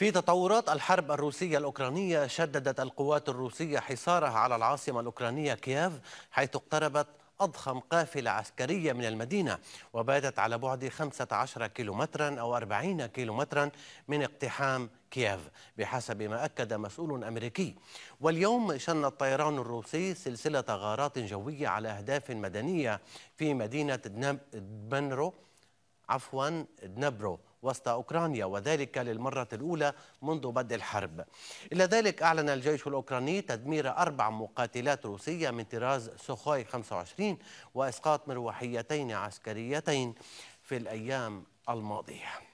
في تطورات الحرب الروسية الأوكرانية شددت القوات الروسية حصارها على العاصمة الأوكرانية كييف حيث اقتربت أضخم قافلة عسكرية من المدينة وباتت على بعد 15 كيلومترا أو 40 كيلومترا من اقتحام كييف بحسب ما أكد مسؤول أمريكي واليوم شن الطيران الروسي سلسلة غارات جوية على أهداف مدنية في مدينة دنبرو عفوا دنبرو وسط أوكرانيا وذلك للمرة الأولى منذ بدء الحرب إلى ذلك أعلن الجيش الأوكراني تدمير أربع مقاتلات روسية من طراز سوخوي 25 وإسقاط مروحيتين عسكريتين في الأيام الماضية